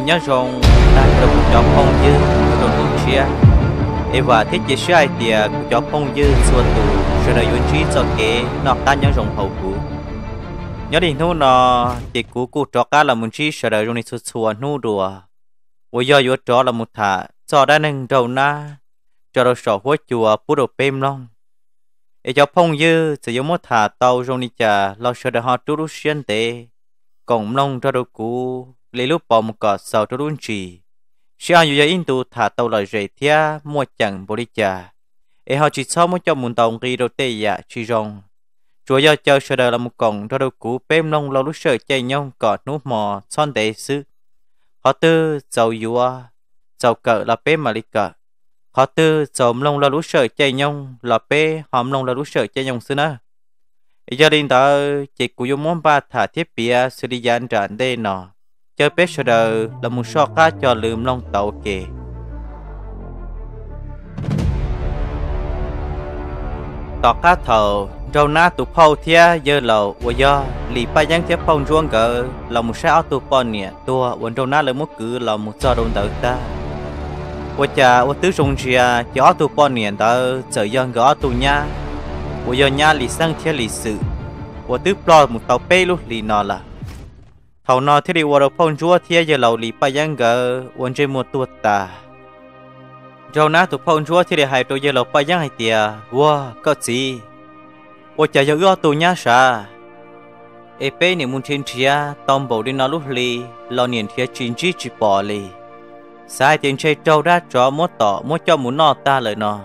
này nhớ rồng ta được cho phong dư được cùng chia và thiết chế sai thì cho phong dư xuân tù rồi đời yun trí cho kế nó ta nhớ rồng hậu cũ nhớ đến thu nó chỉ cũ cũ cho cá là một trí rồi đời yun xua xuân nu đùa bây do yun cho là một thả cho đã nâng đầu na cho đồ sổ hối chùa bút đồ pem long để cho phong dư sử dụng một thả tàu rong đi chả lo sợ đời họ trú rú xuyên tệ còn long cho đồ cũ lấy lúc bom cọ sau trốn đun trì sẽ anh dụ in tu thả tàu lời rể thia mua chẳng bồ đi chả ấy họ chỉ sau muốn cho muốn tàu ghi đầu tê dạ chỉ rong chúa do chờ sờ đời là một cổng ra đầu cũ bêm nông lâu lúc sợ chạy nhông cọ nút mò son đệ sư họ tư giàu dùa giàu cỡ là bêm mà lý cỡ họ tư giàu mông là lúc sợ chạy nhông là bê hòm lông là lúc sợ chạy nhông sư nữa gia đình ta chỉ cú dùng món ba thả thiết bia xử lý gián tràn đây nọ Chơi bếp sơ là một so cá cho lượm long tàu kì Tỏ cá thầu Râu na tụ phâu thia dơ lầu Và do Lì ba giang thia phong ruông gỡ Là một sao tụ bò nịa Tùa Vẫn râu na lời mốt cử là một do đồn tàu ta Và chà Và tứ rung rìa Chó tụ bò nịa tàu Chở dân gỡ tụ nha Và do nha lì sang thia lì sự Và tứ bò một tàu bê lúc lì nọ là hầu nó thì đi vào phong chúa thì giờ lầu lì bây giờ gờ uốn chơi một tuột ta rồi nã tụ phong chúa thì để hai tụ giờ lầu bây giờ hai tia wow có gì ô chả giờ gõ tụ nhá sa ép nè muốn trên chia tông bầu đi nó lúc lì lo niệm chia chín chi chỉ bỏ lì sai tiền chơi trâu ra cho mốt tỏ mốt cho muốn nọ ta lời nọ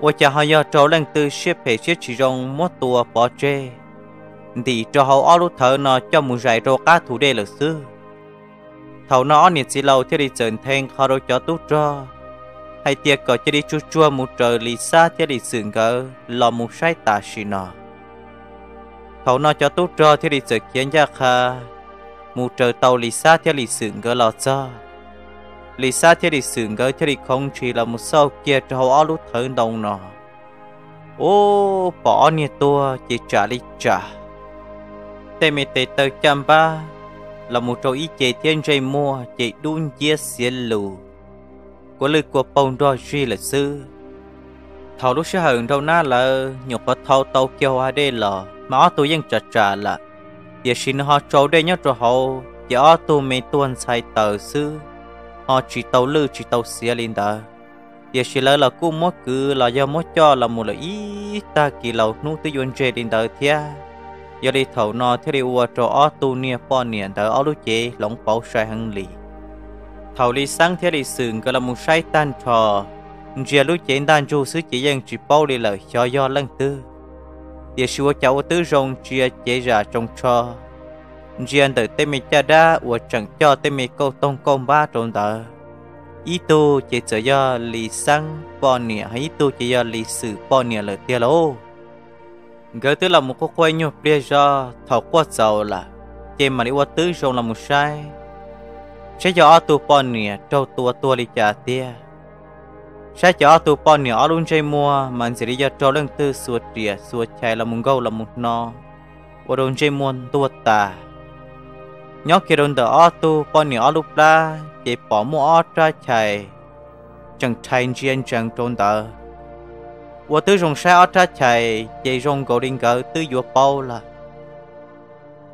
ô chả hai giờ trâu lên từ xếp hệ chiếc chỉ rong mốt tua bỏ chơi thì cho hậu ở lúc thở nó cho một dạy rô cá thủ đề lực sư thầu nó nhiệt xí lâu thì đi trần thênh khó đâu cho tốt cho hay tiệc cờ chỉ đi chua chua một trời lì xa thì đi sừng cờ lò một sai tà xì nọ thầu nó cho tốt cho thì đi sự kiến ra kha một trời tàu lì xa thì đi sừng cờ lò cho lì xa thì đi sừng cờ thì đi không chỉ là một sau kia cho hậu ở lúc thở đồng nọ ô bỏ nhiệt tua chỉ trả đi trả tê mê tê tờ chăm ba là một trò ý chế thiên rây mua chế đun chia xế lù của lưu của bông đo duy là sư thảo lúc sẽ hận đâu na là nhiều có thâu tàu kêu hoa đê là mà tôi dân trả trả là giờ xin họ trâu đây nhớ hậu họ giờ tôi mê tuân sai tờ sư họ chỉ tàu lư chỉ tàu xía lên đó giờ chỉ lỡ là cũng mất cứ là do mất cho là một là ý ta kỳ lầu nút tới dọn chơi đến đời thia giờ đi thầu nó theo đi ua cho ô tu nia po niệm tới ô lúc chế lỏng bảo sai hăng lì thầu đi sáng theo đi sừng gọi là một sai tan trò giờ lúc chế đàn chú sứ chỉ dân chỉ bao đi lời cho do lăng tư giờ xua cháu tứ rong chia chế ra trong trò giờ tới tên mình cha đa ua chẳng cho tên mình câu tông công ba trong tờ ý tu chỉ sợ do lì sáng po niệm hay ý tu chỉ do lì sử po niệm lời tia lô gỡ tức là một cô quay nhu bia do thọ quá giàu là chị mà đi qua tứ rồng là một sai sẽ cho tu pon nè trâu tua tua đi trả tia sẽ cho tu pon nè ở luôn chơi mua mà sẽ đi cho trâu lưng tư suốt tỉa suốt chạy là một gâu là một no và đồn chơi mua tua tà nhớ khi đồn tờ tu pon nè ở lúc đó chị bỏ mua ở ra chạy chẳng thay anh chẳng trôn tờ 我都用晒阿扎 chạy dây rong cổ đình gỡ tư dùa bao là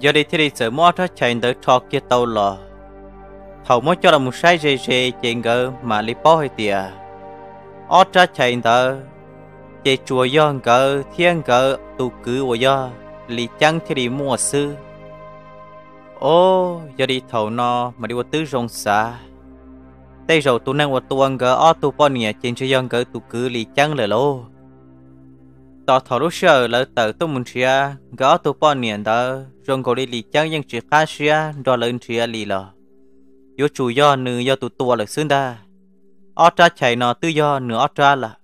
giờ đi thì đi sửa mua a 扎 chạy đỡ cho kia tàu là thầu mới cho là một sai dây dây chạy gỡ mà lấy bao hay tiệt a 扎 chạy đỡ chạy chùa do gỡ thiên gỡ tu cứ của do lì chăng thì đi mua sư ô giờ đi thầu nó mà đi qua tứ rong xa tay rồi tu năng qua tuang gỡ o tu pon nghe trên chơi dân gỡ tu cứ lì chăng lời lô tỏ thọ lúc sơ lỡ tờ tôi muốn chia gõ tôi bao niệm đó rồi cô lì lì chẳng những chỉ khá chia đó là chia lì lò yếu chủ do nữ do tụ tua là xương ta ở tra chạy nọ tư do nửa ở tra là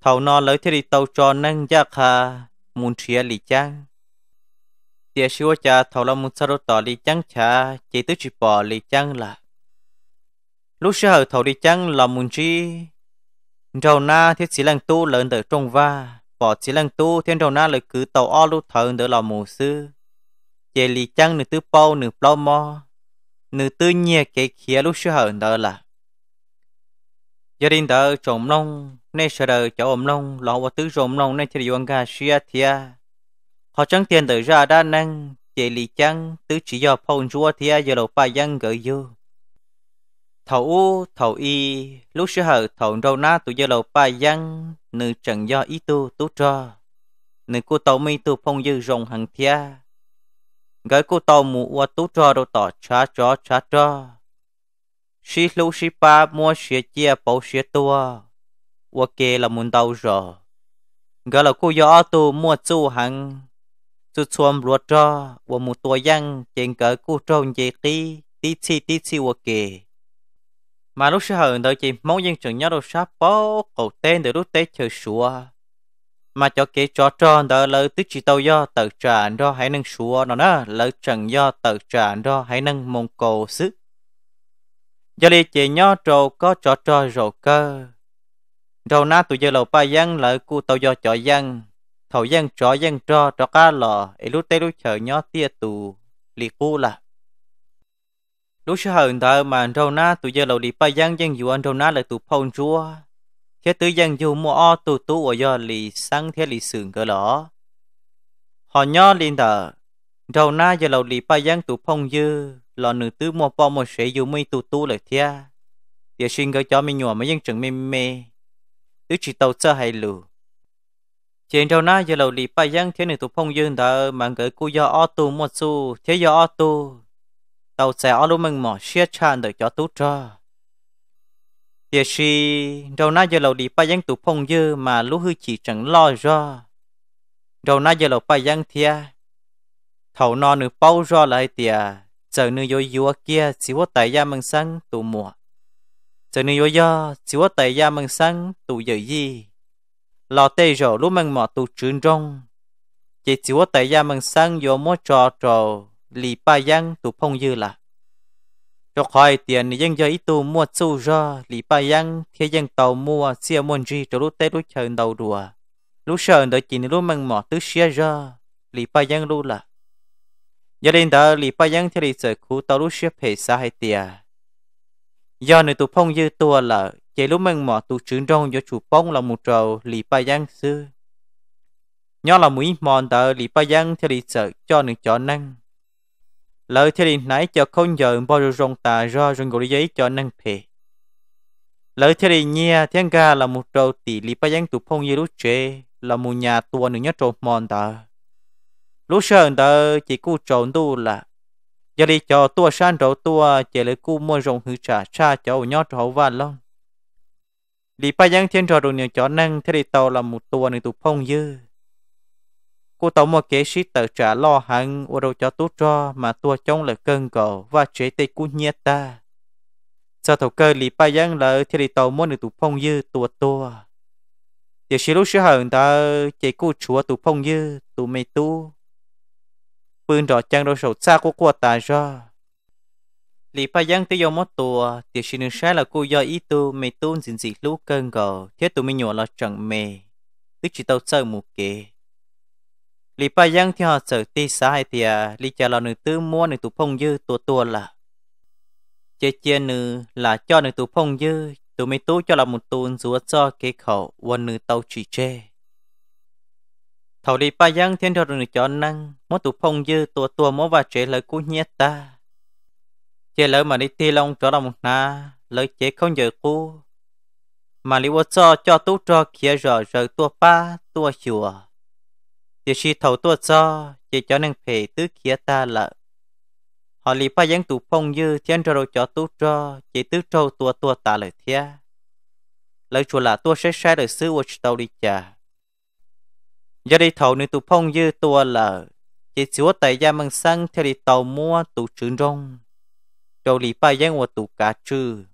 thầu nọ lấy thế đi tàu trò năng giá khá muốn chia lì chăng chẳng sư xíu cha thầu là muốn sao tỏ lì chăng cha chỉ tới chỉ bò lì chăng là lúc sơ thầu lì chăng là muốn chi rau na thiết sĩ lang tu lớn tới trong va bỏ chỉ lần tu thiên đầu na lời cứ tàu o lu thờ đỡ là mù sư chế lì chăng nửa tư bao nửa bao mò nửa tư nhẹ cái khía lu sư hở đỡ là giờ đình đỡ trộm nông nên sợ đỡ cháu ôm nông lo và tứ trộm nông nên chỉ dùng cả xia thia họ chẳng tiền đỡ ra đa năng chế lì chăng tứ chỉ do phong chúa thia giờ lộ ba dân gửi vô thầu u thầu y lúc sư hở thầu đâu na tụi giờ lộ ba dân nữ chẳng do ý tu tu cho nữ cô tàu mi tu phong dư rồng hàng thia gái cô tàu mù qua tu cho đâu tỏ cha cho cha cho xí lú xí ba mua xí chia bảo xí tua qua kê là muốn đau rồi gái là cô gió tu mua chu hàng chu chuom ruột cho qua một tua giăng trên cái cô trông dễ tí tí chi tí chi qua kê mà lúc sau hờn tới chị mong dân trường nhớ đâu sắp bó cầu tên để lúc Tết chờ sủa mà cho kỹ cho tròn đó lời tức chỉ tàu do tự trạng do hãy nâng sủa nó nè lời trần do tự trạng do hãy nâng mông cầu xứ do lý chỉ nhớ trâu có cho trò rồi cơ đầu na tụi giờ lầu ba dân lợi cu tàu do cho dân thầu dân cho dân cho cho cá lò ít lúc Tết lúc chờ nhớ tia tù lì cu là lúc sau hờn ta mà râu na tụ giờ lầu đi ba giang giang dù anh râu na là tụ phong chúa thế tứ giang dù mua o tụ tú ở do lì sang thế lì sườn cơ lỏ họ nho liên thờ râu na giờ lầu đi ba giang tụ phong dư lò nữ tứ mua po một sẽ dù mi tụ tú lại thia giờ xin cơ cho mi nhùa mấy dân trường mi mê tứ chỉ tàu sơ hay lù trên đầu na giờ lầu đi ba giang thế nữ tụ phong dư thờ mà gửi cô do o tụ một xu thế do o tụ tàu xe ở lúc mình mỏ xe chan được cho tú cho giờ si đầu na giờ lầu đi bay giang tụ phong dư mà lúc hư chỉ chẳng lo cho, đầu na giờ lầu bay giang thia thầu no nửa bao ra lại tia giờ nửa yo yo kia chỉ có tại gia mình sang tụ mùa giờ nửa yo yo chỉ có tại gia mình sang tụ giờ gì lo tê rồi lúc mình mỏ tụ trường trong chỉ chỉ có tại gia mình sang yo mua trò trò lì bà giang tụ phong dư là cho khỏi tiền dân giờ ít tu mua sâu ra lì bà giang khi dân tàu mua xe môn gì cho lúc tết lúc chờ đầu đùa lúc sợ đợi chỉ lúc mang mỏ tứ xe ra lì bà giang lúc là giờ đình đó lì bà giang thì sợ khu tàu lúc xe phải xa hay tiền do nơi tụ phong dư tu là chạy lúc mang mỏ tu trứng rong do chủ bóng là một trầu lì bà giang xưa nhớ là mũi mòn tờ lì bà giang thì sợ cho nữ chó năng Lời thế điện nãy cho không giờ bao giờ rong tà do rong gửi giấy cho năng phê. Lời thế điện nha thiên ga là một trâu tỷ lý bà giang tụ phong như lúc chế là một nhà tùa nữ nhất trâu mòn tà Lúc sơn tà chỉ cú trâu tu là giờ đi cho tua san trộn tua chỉ lấy cú mua rong hư trả xa cho nhỏ trộn và long Lý bà giang thiên trò đồ nhiều cho năng thế điện tàu là một tùa nữ tụ phong như. Cô tổng một kế sĩ tự trả lo hẳn ô đồ cho tốt cho mà tua chống lại cân cầu và chế tê cú nhiệt ta. sau thầu cơ lì ba giang lỡ thì lì tàu môn được tụ phong dư tua tua. Chỉ sĩ lúc sĩ hờn ta chế cú chúa tụ phong dư tụ mê tu. Phương rõ chăng đâu sầu xa của cô ta ra. Lì ba giang dòng mốt tua, thì sĩ nương sai là cô do ý tu mê tu dình dị lũ cân cầu, thế tụ mê nhỏ là chẳng mê. Tức chỉ tàu sơ một kế lý ba dân thì họ sở ti xã hay thì à, lý cha là nửa tư mua nửa tụ phong dư tua tua là chế chia nữ là cho nửa tụ phong dư tụ mấy tú cho là một tuần rúa cho kế khẩu quân nửa tàu chỉ chê thầu lý ba dân thiên cho nửa cho năng mỗi tụ phong dư tua tua mỗi và chế lời cú nhiệt ta chế lời mà đi thi long cho là một na lời chế không giờ cú mà lý cho cho tú cho kia rồi rồi tua ba tua chùa chỉ chỉ thầu tua cho chỉ cho nên phải tứ kia ta lợ họ lì ba dân tụ phong dư thiên trời đồ cho tú cho chỉ tứ trâu tua tua ta lời thia lợi chùa là tua sẽ sai đời xứ của tàu đi chả giờ đi thầu nên tụ phong dư tua lợ chỉ chúa tại gia mừng sang theo đi tàu mua tụ trứng rong đầu lì ba dân của tụ cá trừ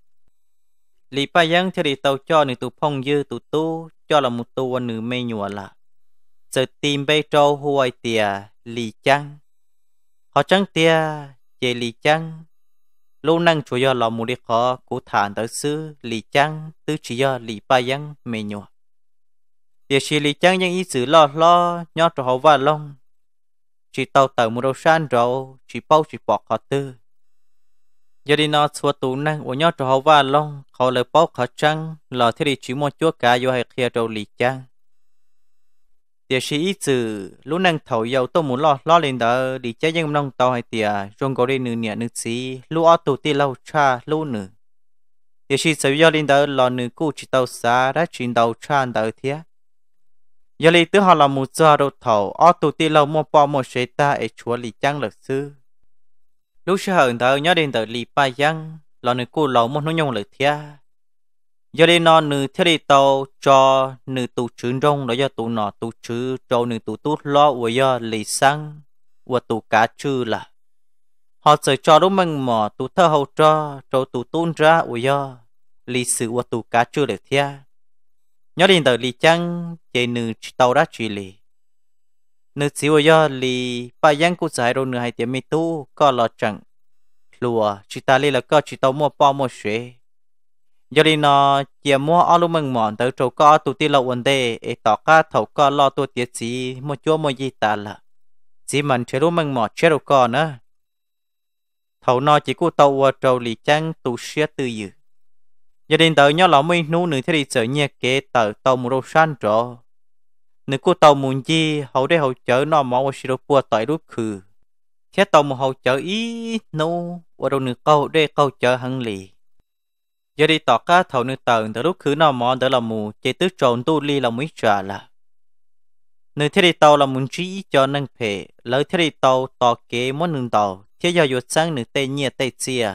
lì ba dân theo đi tàu cho nên tụ phong dư tụ tu cho là một tu nữ mê nhùa là giờ tìm bê trô huay tìa lì chăng họ chăng tìa chê lì chăng lâu năng chủ yếu là một đi khó cú thản tới sư lì chăng tứ chỉ yếu lì ba yang mê nhua địa chỉ lì chăng những ý sử lò lò nhó trò hậu và lông chỉ tàu tàu một đầu san rồi chỉ bao chỉ bọc khó tư giờ đi nó xua tù năng của nhó trò hậu và lông họ lời bao khó chăng lò thế đi chỉ một chúa cả vô hay kia trâu lì chăng tiệt sĩ ít chữ lúc năng thầu dầu tôi muốn lo lo lên đó đi chơi dân nông tàu hay tiệt trong có đi nửa nửa nửa xí lúc ở tù tiệt lâu cha lúc nửa tiệt sĩ sợ do lên đó lo nửa cũ chỉ tàu xa đã chuyển đầu cha đầu thiệt giờ lý tứ họ là một giờ đầu thầu ở tù tiệt lâu mua bao một xe ta để chúa lý chăng lực sư lúc sư hận đó nhớ đến tới lý ba giang lo nửa cũ lo mua nỗi nhung lực thiệt giờ đi nó nữ thiết đi tàu cho nữ tụ trứng rong đó giờ tụ nọ tụ chữ cho nữ tụ tút lo và giờ lì sang và tụ cá chư là họ sẽ cho đúng mình mò tụ thơ hậu cho cho tụ tôn ra và giờ lì sự và tụ cá chư được thia nhớ đến tới lì chăng chạy nữ tàu ra chỉ lì nữ sĩ và giờ lì bà giang cũng giải rồi nữ hai tiếng mi tu có lo chẳng lùa chỉ ta lì là có chỉ tàu mua bao mua xe giờ đi nó chỉ mua alu mừng mòn tới chỗ có tụ ti lâu ổn đề e tỏ cá thầu có lo tụ tiệt gì mua chỗ mua gì ta là chỉ mình chơi lu mừng mòn chơi đâu có nữa thầu nó chỉ có tàu ở trâu lì chăng tụ xe tư dự giờ đi tới nhau lão mình nu nửa thế đi sợ nhẹ kế tờ tàu mua đồ san trọ nửa cô tàu muốn gì hậu đây hậu chở nó mỏ ở siro bua tại lúc khử thế tàu mua hậu chở ít nô ở đâu nửa câu đây câu chở hăng lì giờ đi tỏ cá thầu nữ tần đã lúc khứ nào mò đã là mù chỉ tức trộn tu li là mới trả là nữ thế đi tàu là muốn trí cho nâng phê lỡ thế đi tàu tỏ kế muốn nâng tàu thế giờ vượt sang nữ tây nhia tây xia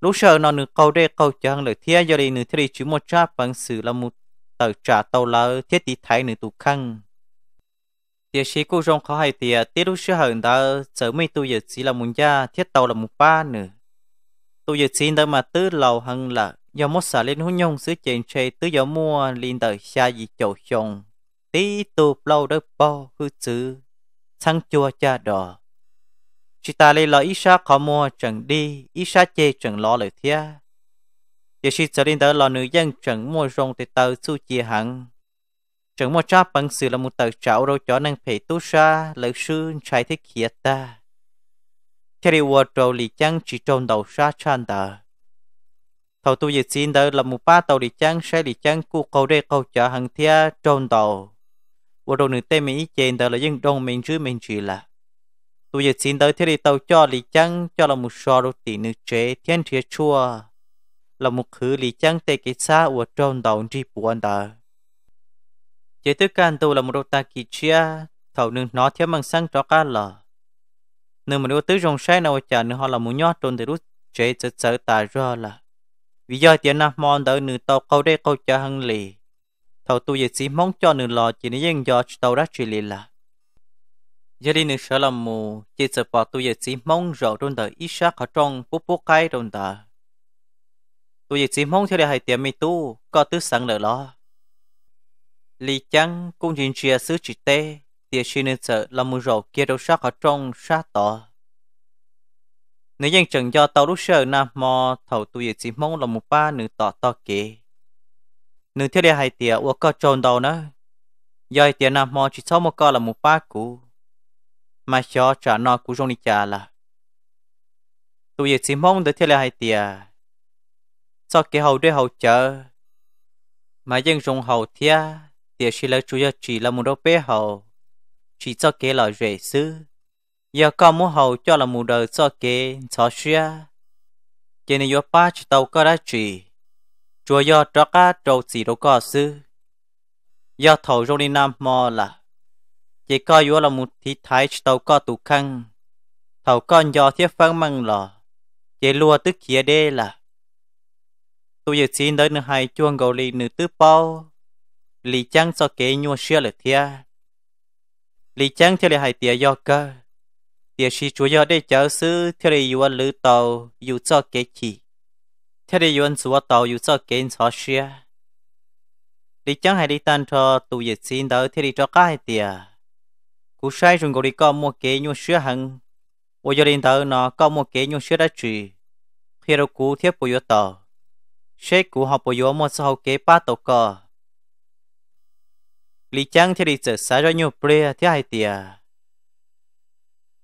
lúc sợ nó nữ câu đê câu chẳng lỡ thế giờ đi nữ thế đi chú một trả bằng sự là một tờ trả tàu lỡ thế tí thái nữ tụ khăn tiếc sĩ cô rong khó hay tiếc tiếc lúc sợ hơn ta sớm mấy tu giờ chỉ là muốn gia thiết tàu là một ba nữa tôi giờ xin tới mà tứ lầu hằng là do mốt xả lên hôn nhung sứ chèn chê tứ giờ mua liên tới xa gì chỗ chồng tí tu lâu đó bao hư chứ sang chua cha đỏ chị ta lấy lời ít xa khó mua chẳng đi ít xa chê chẳng lo lời thia giờ chị trở lên tới lò nữ dân chẳng mua rong thì tờ su chia hẳn chẳng mua cha bằng sự là một tờ chảo đâu cho nên phải tu xa lời sư chạy thế kia ta thế thì vợ trâu lì chân chỉ trong đầu xa chăn tờ. Thầu tu dịch xin đỡ là một ba tàu lì chân sẽ lì chân cụ cầu đê cầu chở hàng thia trong đầu. Vợ trâu nữ tê ý chênh đỡ là dân đông mình chứ mình chỉ là. Tu dịch xin đỡ thì tàu cho lì chân cho là một sò đô tỷ nữ chế thiên thịa chua. Là một khứ lì chân tê kỳ xa vợ trong đầu đi buồn tờ. Chế tư can tu là một đô ta kỳ chia, thầu nữ nó theo bằng sang cho cá lờ nếu mà ưu tứ rong xe nào chả nếu họ là muốn nhót trôn thì lúc chế sẽ sợ tà ra là vì do tiền nam mòn đỡ nữ tàu câu đây câu cha hăng lì thầu tu dịch sĩ mong cho nữ lò chỉ nên dân do tàu ra chỉ lì là giờ đi nữ sợ làm mù chỉ sợ bỏ tu dịch sĩ mong rõ trôn đời ít sát họ trong bố bố cái trôn đời tu dịch sĩ mong theo đại hải tiền mi tu có tứ sẵn lỡ lo lì chăng cũng chuyện chia sứ chỉ tê thì sinh nên sợ là mù rổ kia đâu sát ở trong sát tỏ. Nếu dân chẳng do tàu lúc sợ nà mò thầu tù dự chỉ mong là một ba nữ tỏ tỏ kì. Nữ thiếu đề hai tìa ua có trồn đầu nữa. Giờ tìa nà mò chỉ sau một co là một ba cũ. Mà cho trả nọ cũ rong đi trả là. Tù dự chỉ mong được thiếu đề hai tìa. Sau kia hầu đuôi hầu chờ. Mà dân dùng hầu thia tìa sinh lỡ chú cho chỉ là một đô bế hầu chỉ cho kế là rể sư giờ có muốn hầu cho là mù đời cho kế cho xia cho nên yếu ba chỉ tàu có đã chỉ chùa do cho cá trâu chỉ đâu có sư do thầu rong đi nam mò là chỉ có yếu là một thi thái chỉ tàu có tụ khăn thầu con do thiết phân măng lò chỉ lùa tức kia đê là tôi giờ xin tới nửa hai chuông gầu lì nửa tứ bao lì chăng cho kế nhua xia là thia lý chăng theo lời hai tia do cơ tia sĩ chủ do để cháu sư theo lời yêu lữ tàu yêu cho kế chỉ theo lời yêu chúa tàu yêu cho kế cho xia lý chẳng hai đi tan cho tụ dịch xin đỡ theo lời cho cả hai tia cú sai chúng gọi đi có mua kế nhu xưa hằng ô gia đình tàu nó có mua kế nhu xưa đã trừ khi đó cú thiết bộ yêu tàu sẽ cú học bộ yêu một sau kế ba tàu cờ lý chăng thì đi chở xa ra nhiều bia thì hai tìa à.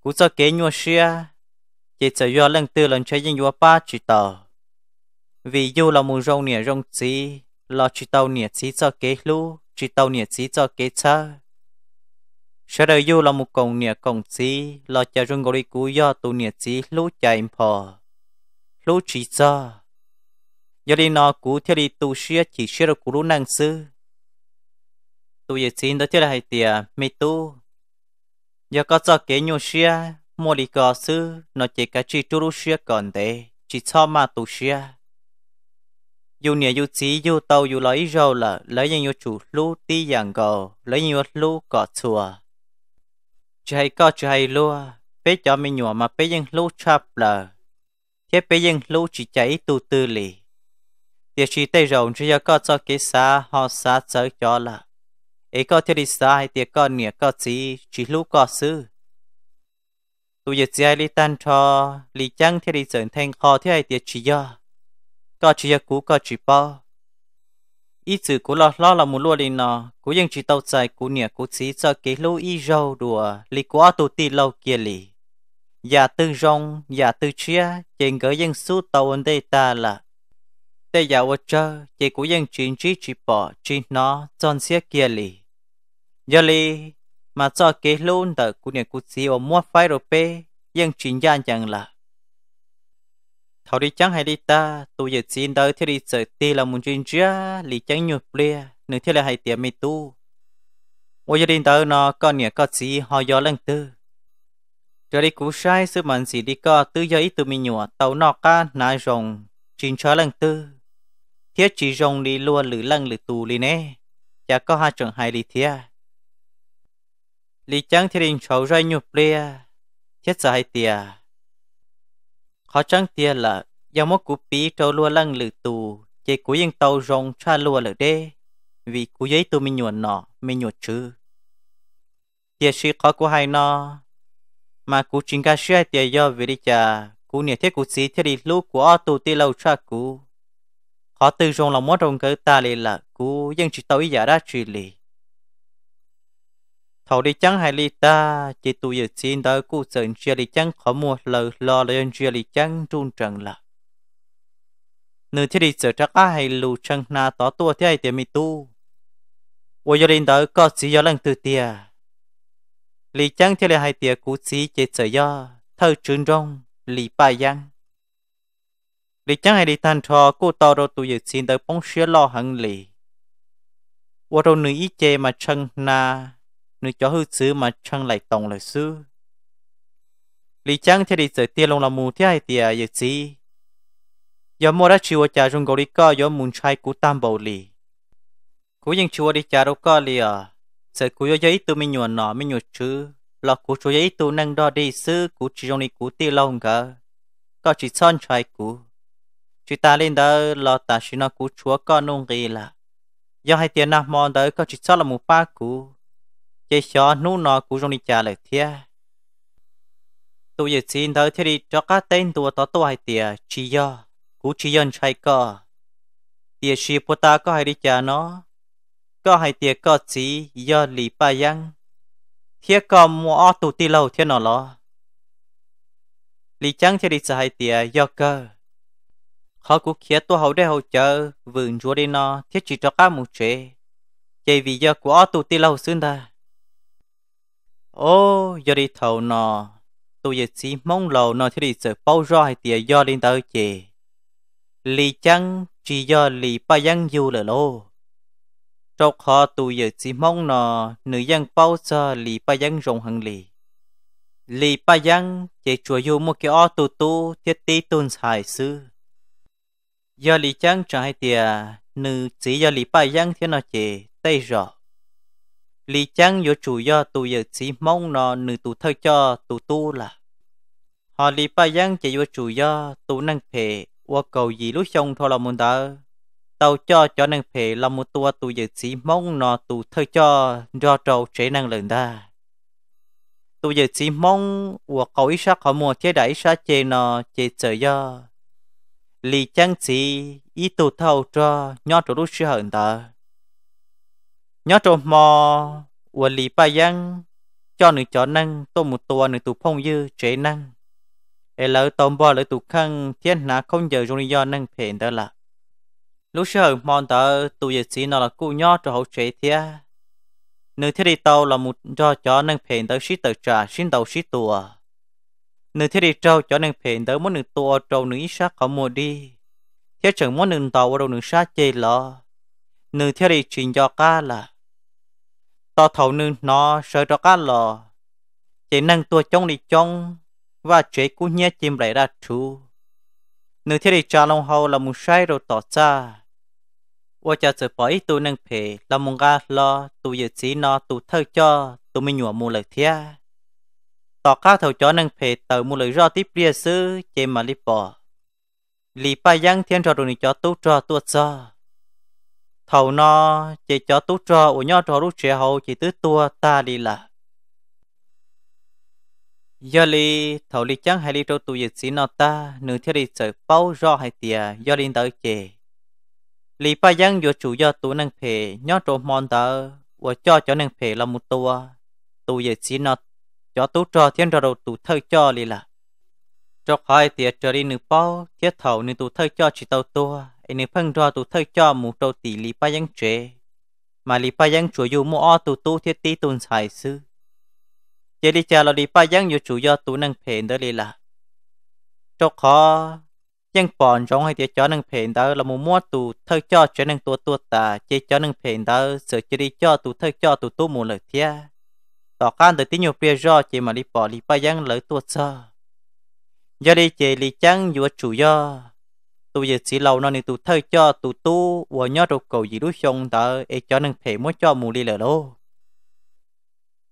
cú cho kế nhiều xia à, chỉ chở do lần tư lần chơi nhưng nhiều ba chỉ tờ vì dù là mù rong nè rong chỉ là chỉ tàu nè chỉ cho kế lu chỉ tàu nè chỉ cho kế chơ sau đó dù là một cổng nè cổng chỉ là chở rong gọi cú do tu nè chỉ lu chạy phò lu chỉ cho giờ đi nó cú theo đi tu xia chỉ xia được cú lu năng sư tôi giờ xin đó chứ là hay tiệt mi tu giờ có cho kế nhu xia mua đi có sư nó chỉ cả chỉ chú rú xia còn thế chỉ cho mà tu xia dù nè dù chỉ dù tàu dù lấy rau là lấy những dù chủ lu ti dạng gò lấy những dù lu có chùa chỉ hay có chỉ hay lúa bé cho mình nhỏ mà bé những lu chập là thế bé những lu chỉ chạy tu tư lì địa chỉ tây rộng chỉ có cho cái xa họ xa tới cho là ấy có thiết đi sai thì có nghĩa có gì chỉ lúc có sư tu dịch dạy li tan cho li chăng thiết đi dẫn thành kho thế ai thì chỉ do có chỉ cú cũ có chỉ bao ý chữ cú lo lo là một lúa đi nó cũng ยัง chỉ tàu chạy cú nghĩa cú chỉ cho cái lúa ý rau đùa li quá tu ti lâu kia li giả dạ tư rong giả dạ tư chia trên gỡ dân su tàu ổn đây ta là giờ chỉ chỉ chỉ dân dân bỏ nó cho kia mà luôn tờ của của ở mua rồi แต่อย่าว่าเจอเจกูยังจีนจีจีปอจีนอจอนเสียเกียลียาลีมาจอเกลูนแต่กูเนี่ยกูสีอมัวไฟโรเปยังจีนยานยังละเขา đi chẳng là đi chẳng hay đi ta tu giờ xin đời thì đi sợ ti là muốn chuyện chia lý chẳng nhục lia nửa thế là hay tiệm mi tu ôi gia đình tờ nó còn nhà có gì họ gió lần tư rồi đi cú sai sự mạnh gì đi co tư giờ ít tụi mình nhủa tàu nọ ca nai rồng chín chó lần tư thiết chỉ rong đi luôn lử lăng lử tù lì nè chả có hai trường hai lì thia lì chẳng thì định cháu rơi nhục lìa thiết giờ hai tia khó chẳng tia là do mất cú pí trâu luôn lăng lử tù chế cú yên tàu rong cha luôn lử đê vì cú giấy tụ mình nhuận nọ mình nhuận chứ tia sĩ khó của hai nọ, mà cú chính ca sĩ hai tia do vì đi chả cú nhiệt thiết cú xí thiết đi lúc của ô tù tì lâu cha cú họ từ trong lòng món trong cái ta lì là cú dân chỉ tàu ý giả đã truy lì thầu đi chẳng hai lì ta chỉ tụ dự xin tới cú dân chia lì chẳng khó mua lờ lo dân chia lì chẳng trung trần là nữ thiết đi sợ trắc á hay lù chân na tỏ tua thế hay tiền mi tu ô gia đình tới có gì do lần từ tia lì chẳng thế là hai tia cú xí chế sở do thơ trứng rong lì bài giang để chẳng hay đi thằng trò cô tao rồi tụi dự xin tới bóng xía lo hẳn lì và rồi nữ ý chê mà chân na nữ cho hư xứ mà chân lại tổng lời xứ lý chẳng thì đi sợ tiền lòng là mù thế hay tiền dự gì giờ mua đã chịu trả rung gạo đi co giờ muốn trai cú tam bầu lì cú nhưng chịu đi trả đâu có lì à sợ cú giờ giấy tụi mình nhuận nọ mình nhuận chứ lọ cú chúa giấy tụi năng đo đi xứ cú chỉ dùng đi cú tiền lòng cả có chỉ son trai cú chỉ ta lên đó lo ta chỉ nó cú chúa con nung gì là do hai tiền nào mòn đó có chỉ cho là một ba cú chỉ cho nu nó cú trong đi trả lời thia tôi dự xin đó thì đi cho các tên tua tao tôi hai tiền chỉ do cú chỉ dân sai co tiền chỉ của ta có hai đi trả nó có hai tiền có chỉ do lì ba yang thiết còn mua tụ tì lâu thế nào lo lì chăng thì đi sai tiền do cơ họ cũng khía tôi hầu đây hầu chờ vườn chúa đi nó thiết chỉ cho các một chuyện chỉ vì giờ của tôi ti lâu xương ta ô giờ đi thầu nó tôi giờ chỉ mong lầu nó thì đi sợ bao ra hay tiề do lên tới chị lì chăng chỉ do lì ba dân du là lô trong họ tôi giờ chỉ mong nó nữ dân bao giờ lì ba dân rộng hơn lì lì ba dân chỉ chùa du một cái ô tu tu thiết tí tôn xài xưa giờ lý chăng cho hay tiề nữ chỉ giờ lý ba giang thế nào chỉ tây rõ lý chăng do chủ do tụ giờ chỉ mong nó nữ tụ thơ cho tụ tu là họ lý ba giang chỉ do chủ do tụ năng phê qua cầu gì lúc xong thôi là muốn đỡ tàu cho cho năng phê là một tua tụ giờ chỉ mong nó tụ thơ cho do trâu chế năng lượng đa tụ giờ chỉ mong qua cầu ý sát họ mua chế đại sát chế nó chế sợ do lì chăng chỉ ý tụ thâu cho nhó chỗ lúc sư hận tờ nhó chỗ mò và lì ba giang cho nữ chó năng tô một tùa nữ tụ phong dư chế năng ế lỡ tôm bò lỡ tụ khăn thiên hạ không giờ dùng do năng phèn tờ là lúc sư hận mòn tờ tụ dịch sĩ nó là cụ nhó chỗ hậu chế thia nữ thiết đi tàu là một do chó năng phèn tờ sĩ tờ trà xin tàu sĩ tùa nữ thiết đi trâu cho nên phèn tới muốn nữ tua trâu nữ ít sát có mua đi thiết chẳng muốn nữ tàu ở đầu nữ sát chê lo nữ thiết đi chuyện cho cá là to thầu nữ nó sợ cho cá lò chỉ năng tua trong đi trong và chế cú nhé chim lại ra chú nữ thiết đi cha long hầu là một sai rồi tỏ ra và cha sẽ bỏ ít tu năng phê là một ga lo tu dự trí nó tu thơ cho tu mình nhủa mua lời thiết tỏ cá thầu chó năng phê tờ một lời rõ tiếp bia sư chê mà lý bỏ. Lý ba giang thiên trò đồ chó tú trò tuột cho. Thầu nó chê chó tú trò ổ nhỏ trò rút trẻ hậu chỉ tứ tua ta đi là. Do lì thầu lì chẳng hay lì trâu tù dịch xí nó ta nửa thiết lý sở bao rõ hay tìa do lý tới chê. Lý ba giang vô chủ do tú năng phê nhỏ trò mòn tờ ổ cho chó năng phê là một tua tù dịch xí nó cho tu trò thiên rò đầu tu thơ cho lì là cho hai tiệt trở đi nữ bao thiết thầu nữ tu thơ cho chỉ tàu tua ai nữ phân rò tu thơ cho mù trâu tỷ lì ba giang chế mà lì ba giang chủ dù mua o tu tú thiết tí tuần xài sư chỉ đi chờ là lì ba giang dù chủ do tu năng phèn đó lì là cho khó nhưng bòn trong hai tiệt cho năng phèn đó là mù mua tu thơ cho chế năng tua tua ta chế cho năng phèn đó sợ chỉ đi cho tu thơ cho tu tu mù lợi thiệt tỏ khăn từ tiếng nhiều phía do chỉ mà đi bỏ đi bay giang lỡ tuột xa giờ đi chỉ đi chăng vừa chủ do tôi giờ chỉ lâu nó tôi thay cho tôi tu và nhớ đồ cầu gì lúc xong tớ e cho nên phải muốn cho mù đi lỡ đâu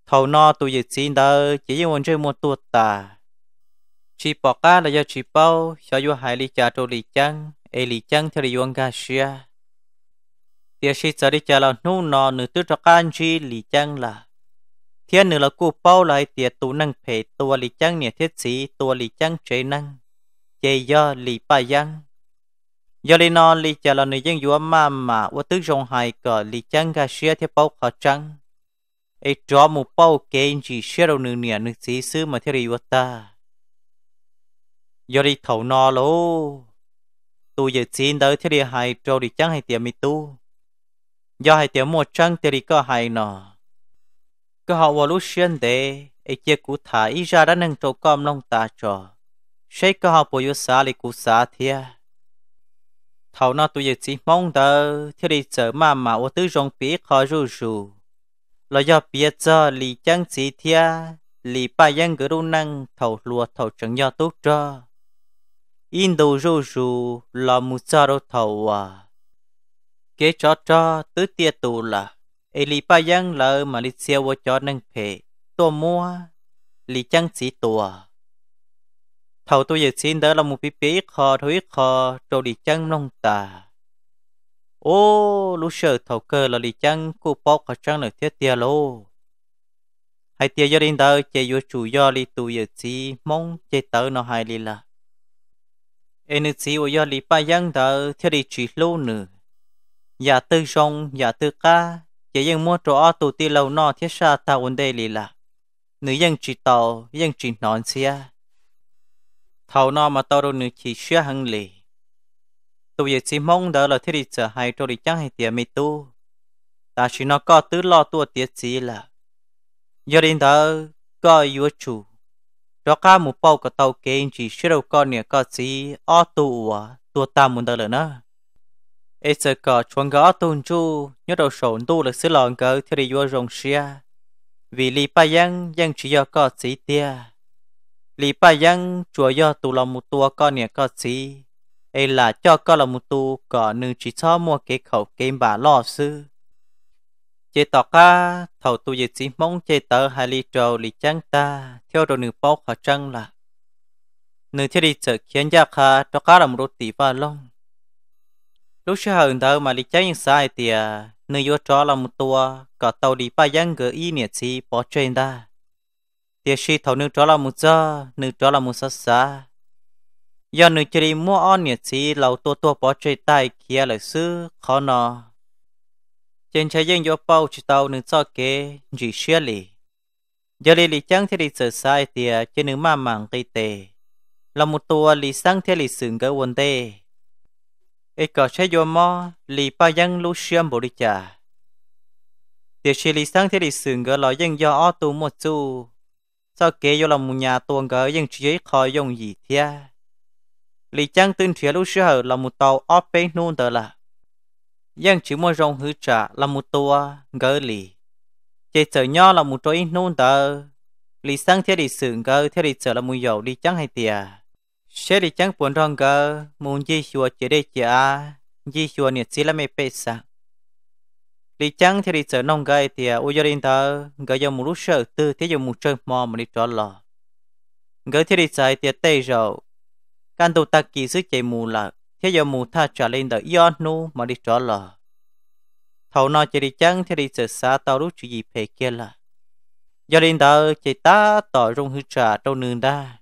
thầu nó tôi giờ chỉ tớ chỉ như muốn chơi một tuột ta chỉ bỏ cá là do chỉ bao sao vô hai ly trà đồ chăng e lì chăng theo lì vong gà xia tiếc sĩ đi trả là nô nó nửa tư can chi lì chăng là thiên nữa là cụ bao lại tiệt tù năng phê tua lì chăng nè thiết sĩ tua lì chăng chế năng chế do lì bà giang do lì nó lì chả là nơi dân dùa mà mà ua tức rong lì chăng gà xia thiết bao khó trăng ấy cho mù bao kênh chỉ xia đầu nữ nè nữ sĩ sư mà thiết rì ua ta do lì lô tu giờ xin tới thiết rì hài trâu lì chăng hay tiệm mì tu do hai tiệm một trăng thiết rì có hài nọ ก็หาวลุเชียนเดไอเจกูถ่ายอีจาดันหนึ่งตัวก้อมลงตาจอใช้ก็หาปยุสาลิกูสาเทียเท่านั้นตัวยึดสีมองเดอที่ได้เจอมาหมาว่าตื้อจงปีคอรูรูเราอยากเปียจอลีจังสีเทียลีป้ายังกรุนังเท่าลัวเท่าจังยอตุกจออินโดรูรูเรามุจารเท่าว่าเกจอจอตื้อเตียตูละเอลีป้ายังเลอมาลิเซียวจอดนังเพตัวมัวลีจังสีตัวเท่าตัวใหญ่สินเดอเรามูปีปีคอทุยคอโจลีจังลงตาโอ้ลูเชอร์เท่าเกอเราลีจังกูปอกขจังหนึ่งเทียเตียโลให้เตียยอดินเดอเจยูจูยอลีตูใหญ่สีมงเจเตอร์นอไฮลีละเอนึสีวยอลีป้ายังเดอเทียดีจีลูหนึ่งอย่าตื้อชงอย่าตื้อก้า chỉ dân mua chỗ tụ ti lâu nọ thiết xa ta vấn đề lì là nữ dân tàu dân chỉ nón xe thầu nọ mà tao đâu chỉ xe hăng lì tụ giờ chỉ mong đỡ là thiết đi hay cho đi hay tiền mi tu ta chỉ nó có tứ lo tua tiết gì là giờ đến đó có yếu chủ đó cả một bao cái tàu kia chỉ xe đâu có nè có gì ở tụ tua ta muốn đỡ nữa ấy giờ có chuông gõ tuôn chu nhớ đầu sổn tu là xứ lòn cỡ theo đi vô rồng xia vì lì ba yang yang chỉ do có sĩ tia lì ba yang chùa do tu là một tua con nhà có sĩ ấy là cho có là một tu có nữ chỉ cho mua cái khẩu kim bà lo sư chế tỏ ca thầu tu dịch sĩ mong chế tờ hai lì trầu lì chăng ta theo đồ nữ bóc họ chăng là nữ thiết đi sợ khiến gia kha cho cá làm rốt tỷ và long lúc xưa hờn tao mà đi chơi những sai thì à, nơi vô trò là một tua cả tàu đi ba dân gỡ y nhiệt chi bỏ trên ta thì khi thầu nước trò là một giờ nước trò là một sát xa do nước chơi đi mua on nhiệt chi lầu tua tua bỏ trên tay kia là sư khó nọ trên trái dân vô bao chỉ tàu nước cho kế chỉ xuyên lì giờ đi lì chẳng thì đi sửa sai thì trên à, nước mà mảng cây tề là một tua lì sang thì lì sừng gỡ quần tề e có sẽ yo mo li pa yang lu xiêm bồ đi cha tiệt sĩ li sang thế li sừng gỡ lo yang yo o tu một chu sao kế yo lòng nhà tuồng gỡ yang chỉ khỏi dùng gì thia lì chăng tin thiệt lu xiêm là một tàu o pe nôn tờ là yang chỉ mua rong hư trả là một tua gỡ lì chế chở nho là một trôi nôn tờ lì sang thế li sừng gỡ thế li chở là một dầu đi chăng hay tiệt sẽ đi chẳng buồn rong gờ muốn gì chùa chỉ để chả gì chùa nhiệt xí là mẹ bê sa đi chẳng thì đi sợ nông gầy thì ôi à, gia đình thờ gờ giờ một lúc sợ tư thế giờ một chơi mò mà đi trò lò gờ thì đi sợ thì tê rồi can tụ ta kỳ sức chạy mù là thế giờ mù tha trở lên đợi yon nu mà đi trò lò thầu nó chỉ đi chẳng thì đi sợ xa tao lúc chuyện gì phê kia là gia đình thờ chỉ ta tỏ rung hư trả đâu nương đa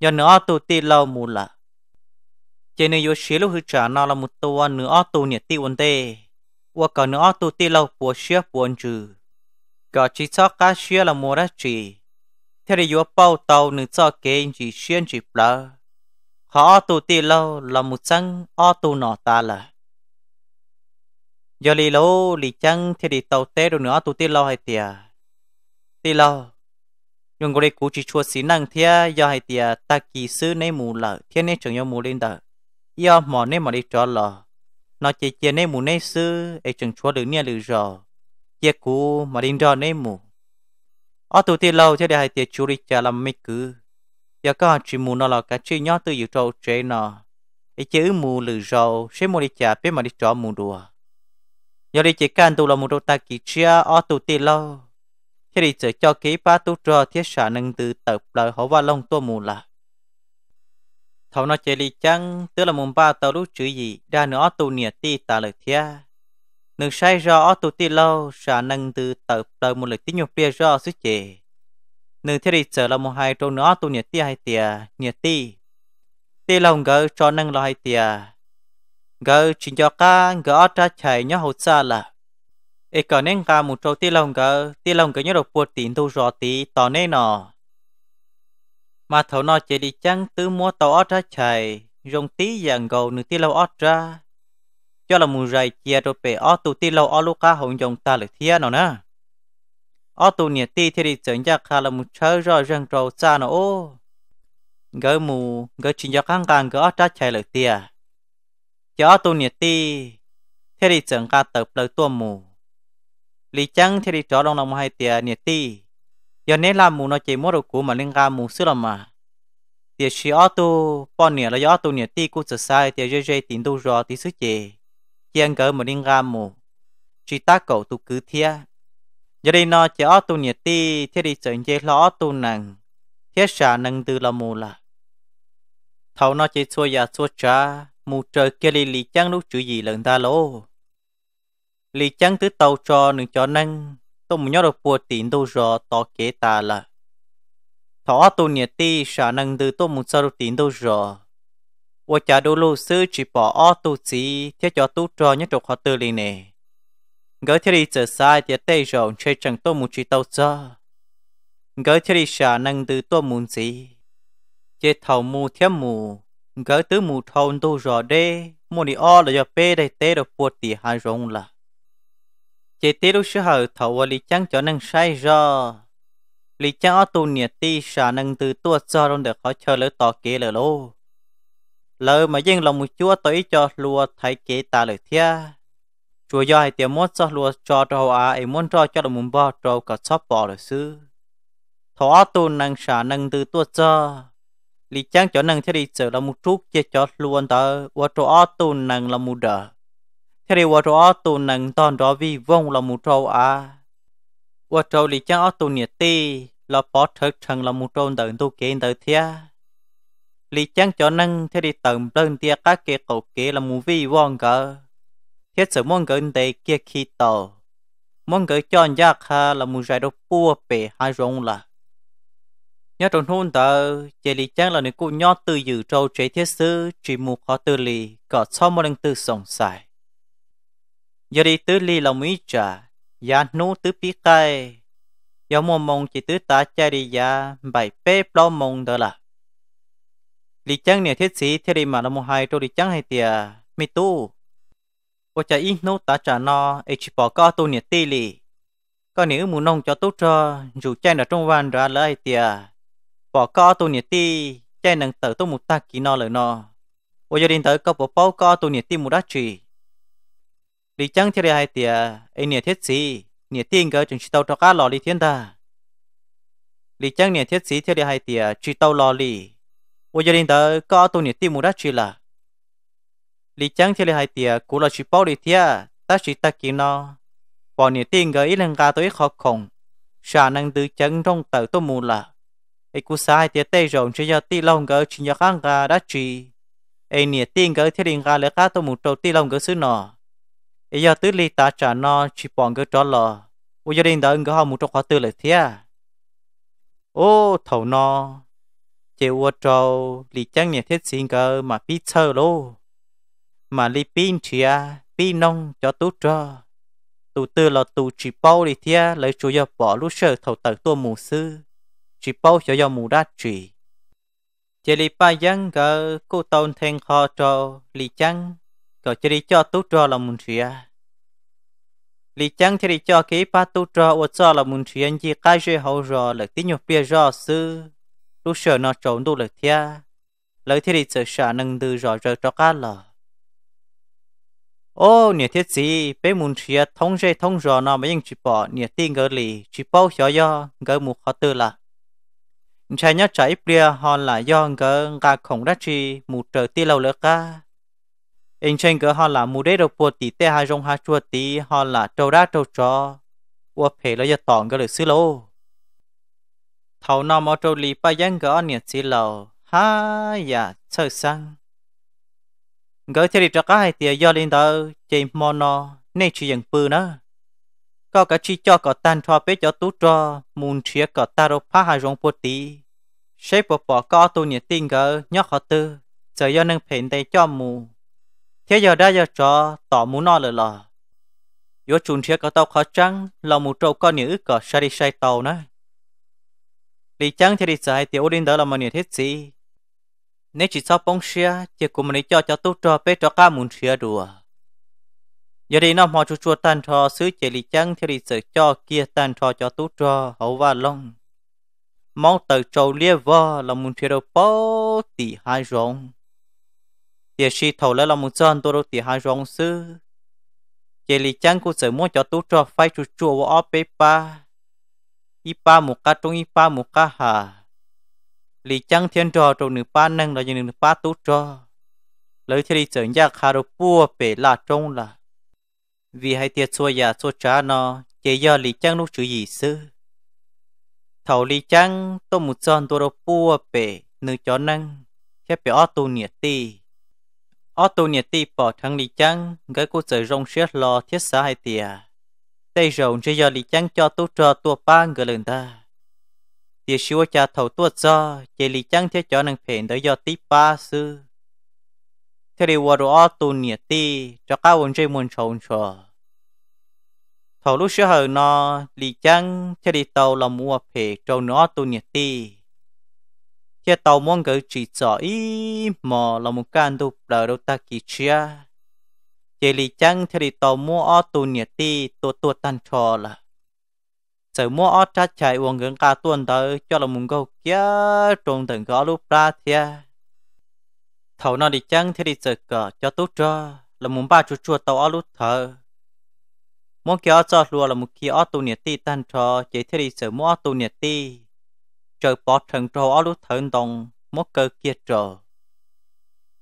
nhờ nữa tu ti lâu mù là, chế nên yếu xí lúc hư trả nó là một tu nửa tu nhiệt ti ổn tê và cả nữa tu ti lâu của xía buồn trừ cả chỉ cho cá xía là mua ra chỉ thế thì yếu bao tàu nửa cho kế chỉ xuyên chỉ bờ họ tu ti lâu là một chân o tu nọ ta là giờ lì lâu lì chân thì đi tàu tê rồi nửa tu ti lâu hay tiề, ti lâu nhưng người cũ chỉ chua xí năng thia do hay thì ta kỳ sư nên mù lợ thiên nên chẳng yêu mù lên đỡ do mỏ nên mò đi cho lò nó chỉ chia nên mù nên sư ấy chẳng chua được nia lử rò chia cũ mà đi rò nên mù ở tuổi tiền lâu thế để hay thì chú đi chờ làm mấy cứ giờ có chỉ mù nó là cả chi nhó từ dự trâu chế nó ấy chữ mù lử rò sẽ mù đi chờ biết mà đi cho mù đùa giờ đi chỉ can tu là mù đô ta kỳ chia ở tuổi tiền lâu khi đi chở cho ký ba tu trò thiết sản nâng từ tập lời hóa và long tua mù là thầu nó chơi đi chăng tức là mùng ba tàu lúc chữ gì đa nữa tu nia ti tà lời thia nâng sai rõ tu ti lâu xả nâng từ tập lời một lời tiếng nhục bia rõ sức chế nâng thiết đi chở là một hai trong nữa tu nia ti hai tia nia ti ti lòng gỡ cho nâng lo hai tia gỡ chỉ cho ca gỡ ra chạy nhớ hậu xa là ấy còn nên cả một trâu tê lồng cả tê lồng cả nhớ được buộc tiền thu rõ tí tỏ nên nọ mà thấu nó chỉ đi chăng tứ mua tàu ót ra chạy rồng tí dạng gầu nửa tê lâu ót ra cho là mù rầy chia rồi bể ót tụ tê lâu ót lúc cá hồng rồng ta lực thiên nó nè ót tụ nhiệt tê thì đi chẩn ra khá là một chơi rồi răng trâu xa nọ ô gỡ mù gỡ chuyện cho khang càng gỡ ót ra chạy lực tia cho ót tụ nhiệt tê thì đi chẩn ca tập lời tuôn mù lì chăng thì đi trò lòng lòng hai tiền nhiệt ti giờ nên làm mù nó chỉ mua đồ cũ mà linh ra mù xưa là mà tiền chỉ ở tu bọn nhiệt là do tu nhiệt ti cũng sợ sai tiền dây dây tiền tu rồi tiền sức gì tiền gỡ mà linh ra mù chỉ ta cậu tu cứ thia giờ đây nó chỉ ở tu nhiệt ti thì đi chọn dây lo tu nàng thiết xả nâng từ là mù là thầu nó chỉ xua già xua cha mù trời kia lì lì chăng lúc chữ gì lần ta lô lì chăng tứ tàu cho nương cho năng tôi muốn nhớ được bùa tiền đâu rõ tỏ kế ta là thọ tôi nhiệt ti sợ năng từ tôi muốn sao được tiền đâu rõ và cha đô lô sư chỉ bỏ o tu sĩ theo cho tu trò nhất trục họ tư lì nè gỡ theo đi trở sai thì tây rồi chơi chẳng tôi muốn chỉ tàu cho gỡ theo đi sợ năng từ tôi muốn gì chế thầu mù theo mù gỡ tứ mù thâu đâu rõ đê mù đi o là do bê đây tê được bùa tiền hai rong là chế tế lúc sư hậu thảo vô lý chăng cho năng sai do Lý chăng ở tù nhiệt ti xả năng từ tua cho rong được khó chờ lỡ tỏ kế lỡ lô. Lỡ mà dân lòng một chúa tới cho lùa thấy kế ta lỡ thia. Chúa do hai tiếng mốt cho lùa cho cho hậu á muốn cho cho lòng mùm bò cho cả sóp bò lỡ sư. Thảo ở tù năng xả năng từ tua cho. Lý chăng cho năng thế đi sợ lòng một chút chế cho luôn tờ và cho ở tù năng lòng một đời thế thì vợ chồng tù nâng tòn đó vì vong là một trâu à vợ chồng lý chẳng ở tù nhiệt ti là bỏ thực chẳng là một trâu đợn tu kiện đợn thia lý chẳng cho nâng thế thì tầm đơn tia các kia cổ kia là một vi vong cỡ thiết sự mong gần đây kia khi tàu mong gửi cho anh giác ha là một giải độc bùa bể hai rong là nhớ trong hôn tờ chế lý chắc là người cụ nhỏ từ dự trâu chế thiết sư chỉ mục khó tư lì có sau một lần từ sống sài giờ đi tứ li là mỹ trả giá nú tứ bí cây giờ mua mông chỉ tứ ta chạy đi giá bảy bê bao mông đó là lý chăng nè thiết sĩ thiết đi mà là một hai trâu đi chăng hay tiề mi tu ô cha ít nú ta trả no, ấy chỉ bỏ có tu nè tì li. có nếu muốn nông cho tốt cho dù chạy là trong van ra lấy tiề bỏ có tu nè tì chạy nâng tử tu một ta kỹ no lời no. ô giờ đi tới có bỏ bao có tu nè tì một đá trì đi chăng thì hai tiệt, ai nè thiết sĩ nè tiên cơ chúng chỉ tàu cho cá lò đi thiên ta đi chăng nè thiết sĩ thì hai tiệt, chỉ tàu lò đi bây giờ linh tử có tu nè tiên mua đã chỉ là đi chăng thì hai tiệt, cũng là chỉ bao đi thiên à, ta chỉ ta kiếm nó bọn nè tiên cơ ít lần cả tới khó khổng xả năng từ chân trong tàu tu mua là ai cũng sai tiệt tay rộng chỉ do ti long cơ chỉ do khang cả đã chi, ai nè tiên cơ thì đi ga lấy cả tu mua trâu ti long cơ xứ nọ ý giờ tứ li ta trả nó chỉ bọn cái chó lò u gia đình đã ứng cái họ một trong khóa tư lại thế à? ô thầu nó chỉ u trâu li chẳng nhà thiết xin cơ mà pi sơ lô mà li pin chia à, pin nông cho tú cho tụ tư là tụ chỉ bao li thế à, lấy chủ giờ bỏ lúc sơ thầu tận tua mù sư chỉ bao cho giờ mù đa chỉ chỉ li ba giang cơ cô tôn thèn kho cho li chẳng cho chỉ đi cho tu trò là muốn chia lý chẳng chỉ đi cho cái ba tu trò ở cho là muốn chia chỉ cái gì hậu rồi là tiếng nhục bia rõ sư lúc sợ nó trốn đủ lực thia lời thiết đi sợ sợ nâng từ rõ rỡ cho cá lò ô nhiệt thiết gì bé muốn chia thông dây thông rõ nó mới những chỉ bỏ nhiệt tin gỡ lì chỉ bao hiểu do gỡ mù khó tư là chai nhớ trái bia hòn là do gỡ ra khổng ra chi mù trời ti lâu lỡ cả anh chen cái họ là mù đấy đâu buộc tí tê hai rong hai chuột tí họ là trâu đá trâu chó ua phê lo giờ tỏng cái lời xí lô thầu nó mà trâu lì ba dân cái anh nhận xí lầu ha ya sơ sang gỡ thế thì cho cái hai tia do lên đó chạy mò nó nên chỉ dừng bự nữa có cái chi cho có tan thoa bé cho tú cho muốn chia có ta đâu phá hai rong buộc tí sẽ bỏ bỏ có tôi nhận tin gỡ nhóc họ tư giờ do nâng phèn tay cho mù thế giờ đã giờ cho tỏ muốn nó lờ lờ do chun thiết có tàu khó trăng là một trâu con nhữ cỏ sa đi sai tàu nữa lý trăng thì đi sai tiểu đến đó là một mình thiết gì nếu chỉ sau bông chia chỉ cùng mình cho cho tu cho bé cho cá muốn chia đùa giờ đi nó mò chú chua tan cho xứ chỉ lý trăng thì đi sợ cho kia tan cho cho tu cho hậu và long mong tờ trâu lia vò là muốn chia đâu bao tỷ hai rồng chỉ chỉ thầu lỡ lòng một chân tôi đâu thì hai rong sư chỉ lì chân cô sợ muốn cho tú cho phải chú chùa và óp bê ba ipa một ca trung ipa một ca hà lì chân thiên trò trong nửa ba năng là những nửa ba tú cho lời thì đi tưởng ra khá đồ bùa bể là trông là vì hai tiệt xua già xua trả nó chỉ do lì chân lúc chữ gì sư thầu lì chân tôi một chân tôi đâu bùa bể nửa cho năng chép bị ót tu nhiệt tì ở tù nhiệt tì bỏ thằng lì chăng gái cô sở rong xét lo thiết xã hai tìa tây rồng chỉ do lì chăng cho tu trò tua ba người lần ta tìa xưa cha thầu tua cho chỉ lì chăng thiết cho nàng phèn tới do tí ba sư thế đi vào đó tù nhiệt tì cho các quân chơi muốn trộn trò thầu lúc xưa hờ nó lì chăng thế đi tàu là mua phè trâu nó tù nhiệt tì chế tàu muốn gửi chỉ cho ý mà là một can đục lỡ đâu ta kỳ chia chế lý chăng theo đi tàu mua ô tu nhiệt ti tu tu tan trò là sở mua ở cha chạy uống gần cả tuần tới cho là một câu kia trong từng gõ lúc ra thì, thầu nó đi chăng theo đi sở cờ cho tốt cho là một ba chuột chuột tàu ô lúc thở muốn kéo cho lùa là một kia ở tu nhiệt ti tan trò chỉ theo đi sở mua ô tu nhiệt ti chờ bỏ trần trâu áo lúc thần đồng một cơ kia trò.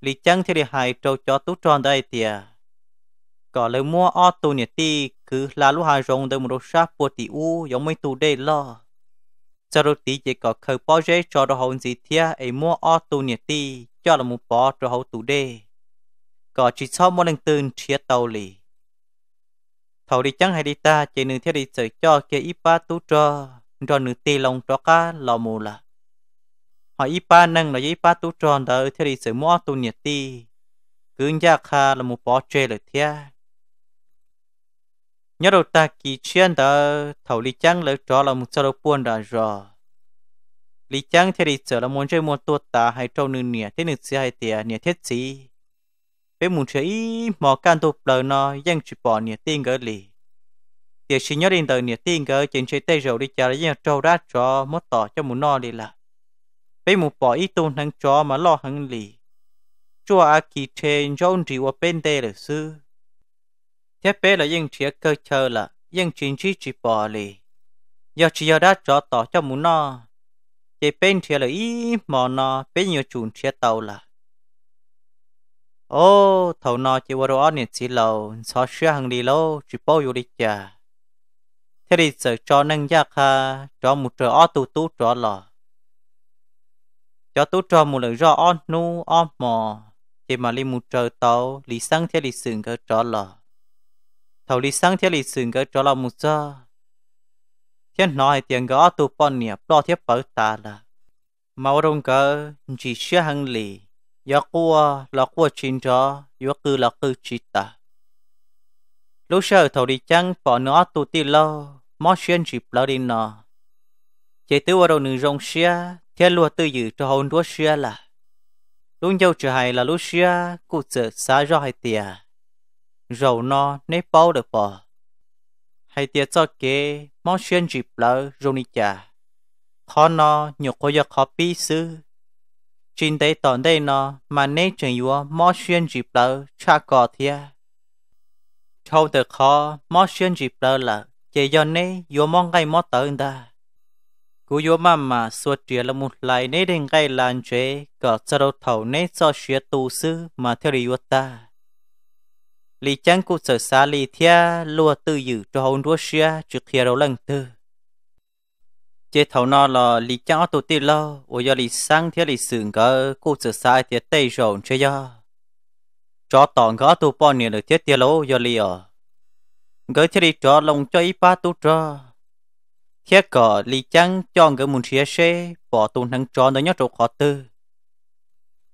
Lý chân thì đi hài trâu cho tú tròn đây tìa. Có lời mua ô tù nhiệt tì cứ là lúc hài rộng đời một đồ sáp bùa tì u giống mấy tù đây lo. Cho đồ tì chỉ có khởi bó dễ cho đồ hồn gì thia ấy mua ô tù nhiệt tì cho là một bó đồ hồn tù đê. Có chỉ sau một lần tương chia tàu lì. Thầu đi chăng hay đi ta chỉ nên theo đi sợi cho kia ít ba tú trò cho nữ tê lòng cho cá lò mù là họ ipa nâng là ipa tu tròn đó theo đi sự mua tu nhiệt tì cứ nhà kha là một bó chê lời thia nhớ đầu ta kỳ chuyên đó thầu lý chăng lời cho là một sao buồn đã rồi lý chăng theo đi sự là muốn chơi mua tu ta hay trâu nữ nè thế nữ sĩ hay tiệt nè thiết sĩ bé muốn chơi mò can tu lời nó dân chỉ bỏ nè tì gỡ lì chỉ xin nhớ đến đời nhiệt tin cơ chính chế tây rồi đi chờ lấy nhau trâu ra cho mất tỏ cho muốn no đi là bây một bỏ ít tuôn hàng cho mà lo hàng lì cho à kỳ trên rong chỉ qua bên đây là sư thế bé là những chế cơ chờ là những chính trị chỉ bỏ lì giờ chỉ giờ đã cho tỏ cho muốn no chế bên chế là ít mò no bên nhiều chuồn chế tàu là ô thầu no chế vào đó nhiệt xí lầu xóa xưa hàng đi lâu chỉ bao nhiêu đi chả thế thì sợ cho nâng giác ha cho một trời o tu tu cho lò cho tu cho một lần do on nu on mò thì mà li một trời tàu li sang theo li sừng cơ cho lò thầu li sang theo li sừng cơ cho lò một giờ thiên nói tiền gõ tu bọn nhẹ lo thiết bảo ta là mau đông cơ chỉ xưa hàng lì do cua là qua chín cho do cư là cư chín ta lúc sau thầu đi chăng bỏ nó tu ti lâu mó xuyên chỉ lỡ đi nọ chế tư vào đầu nữ rong xia thiên lúa tư dự cho hồn đua xia là đúng dâu chữ hay là lúc xia cụ sợ xa rõ hai tìa rầu no nế bao được bỏ Hai tìa cho kế mó xuyên chỉ lỡ rong đi chả khó nó nhục có giặc khó bí sư chính tế tổn đây nó mà nế chẳng yếu mó xuyên chỉ lỡ cha cỏ thia thâu được khó mó xuyên chỉ lỡ là chỉ do nè yo mong cái mót tới đã cú yo mama suốt chuyện là một lại nè đến cái làn chế có cho đầu thầu nè cho xia tu sư mà theo đi yo ta lì chẳng cú sở xa lì thia lùa tư dự cho hồn rùa xia trước khi đầu lần tư chế thầu nó là lì chẳng ở tù tì lo ủa do lì sang thia lì sừng gỡ cú sở xa thia tây rộn chế do cho tỏng gỡ tù bò nè được thiết tia lô do lì ở gỡ chơi đi trò lòng cho ipa tu trò thế cỏ lì chăng cho người muốn chia sẻ bỏ tu thằng trò nó nhớ chỗ khó tư